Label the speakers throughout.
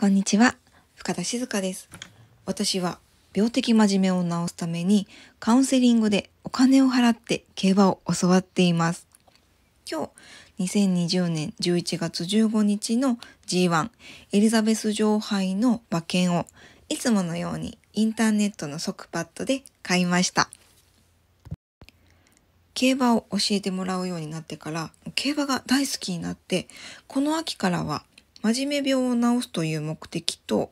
Speaker 1: こんにちは、深田静香です。私は病的真面目を治すためにカウンセリングでお金を払って競馬を教わっています。今日、2020年11月15日の G1 エリザベス女王杯の馬券をいつものようにインターネットの即パッドで買いました。競馬を教えてもらうようになってから競馬が大好きになってこの秋からは真面目病を治すという目的と、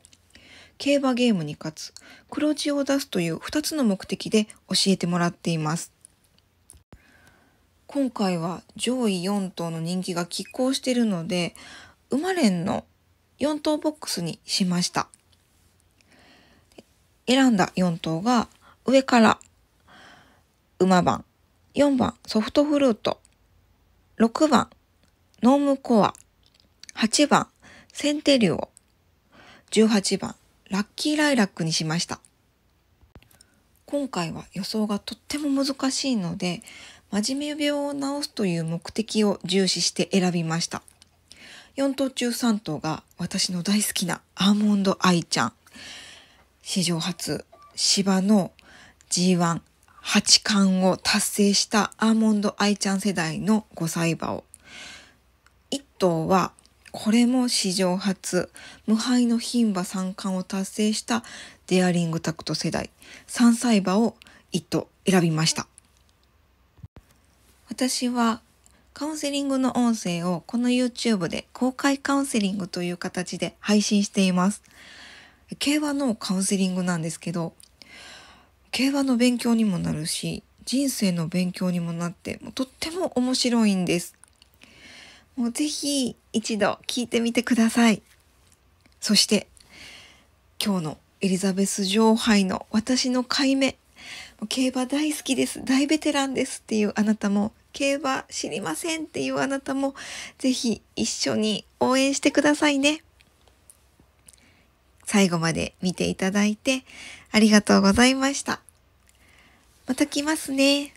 Speaker 1: 競馬ゲームに勝つ、黒字を出すという2つの目的で教えてもらっています。今回は上位4頭の人気が拮抗しているので、馬連の4頭ボックスにしました。選んだ4頭が上から馬番、4番ソフトフルート、6番ノームコア、8番センテリオ18番ラッキーライラックにしました。今回は予想がとっても難しいので、真面目病を治すという目的を重視して選びました。4頭中3頭が私の大好きなアーモンドアイちゃん。史上初、芝の G1 八冠を達成したアーモンドアイちゃん世代の5歳馬を。1頭はこれも史上初無敗の牝馬三冠を達成したデアリングタクト世代三歳馬を一頭選びました私はカウンセリングの音声をこの YouTube で公開カウンセリングという形で配信しています競馬のカウンセリングなんですけど競馬の勉強にもなるし人生の勉強にもなってとっても面白いんですもうぜひ一度聞いてみてください。そして、今日のエリザベス女王杯の私のもう競馬大好きです。大ベテランですっていうあなたも、競馬知りませんっていうあなたも、ぜひ一緒に応援してくださいね。最後まで見ていただいてありがとうございました。また来ますね。